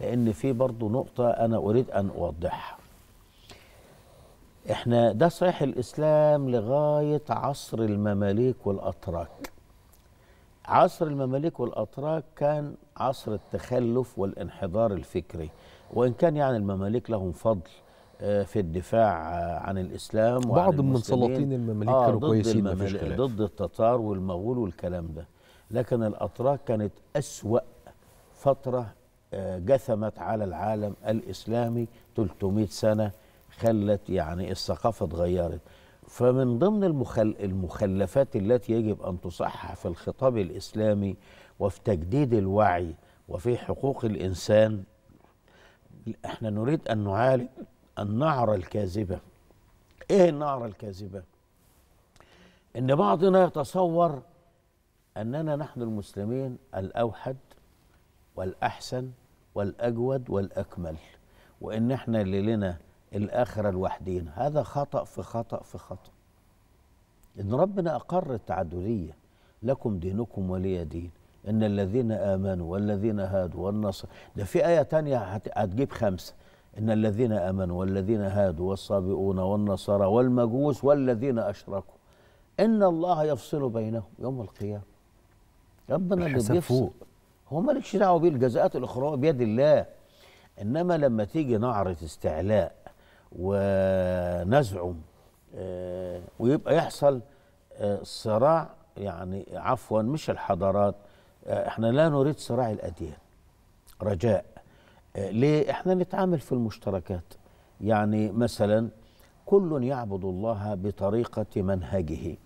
لأن في برضه نقطة أنا أريد أن أوضحها إحنا ده صحيح الإسلام لغاية عصر المماليك والأتراك عصر المماليك والأتراك كان عصر التخلف والانحدار الفكري وإن كان يعني المماليك لهم فضل آه، في الدفاع آه، عن الإسلام وعن بعض من سلاطين المماليك آه كانوا كويسين المماليك ضد التتار والمغول والكلام ده لكن الأتراك كانت أسوأ فترة جثمت على العالم الإسلامي 300 سنة خلت يعني الثقافة اتغيرت فمن ضمن المخل المخلفات التي يجب أن تصحح في الخطاب الإسلامي وفي تجديد الوعي وفي حقوق الإنسان احنا نريد أن نعالج النعرة الكاذبة ايه النعرة الكاذبة ان بعضنا يتصور اننا نحن المسلمين الاوحد والأحسن والأجود والأكمل وإن إحنا اللي لنا الآخرة لوحدين هذا خطأ في خطأ في خطأ إن ربنا أقر التعددية لكم دينكم ولي دين إن الذين آمنوا والذين هادوا والنصر ده في آية تانية هتجيب خمسة إن الذين آمنوا والذين هادوا والصابئون والنصارى والمجوس والذين أشركوا إن الله يفصل بينهم يوم القيامة ربنا اللي بيفصل هو مالكش دعوه بيه الجزاءات الاخرويه بيد الله انما لما تيجي نعره استعلاء ونزعم آه، ويبقى يحصل آه، صراع يعني عفوا مش الحضارات آه، احنا لا نريد صراع الاديان رجاء ليه احنا نتعامل في المشتركات يعني مثلا كل يعبد الله بطريقه منهجه